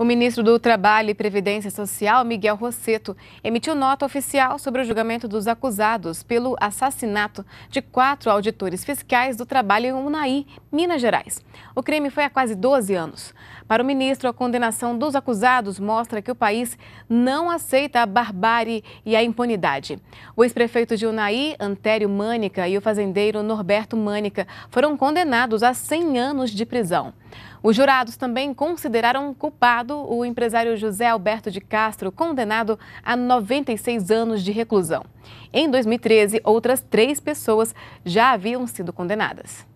O ministro do Trabalho e Previdência Social, Miguel Rosseto, emitiu nota oficial sobre o julgamento dos acusados pelo assassinato de quatro auditores fiscais do trabalho em Unai, Minas Gerais. O crime foi há quase 12 anos. Para o ministro, a condenação dos acusados mostra que o país não aceita a barbárie e a impunidade. O ex-prefeito de Unai, Antério Mânica, e o fazendeiro Norberto Mânica foram condenados a 100 anos de prisão. Os jurados também consideraram culpado o empresário José Alberto de Castro, condenado a 96 anos de reclusão. Em 2013, outras três pessoas já haviam sido condenadas.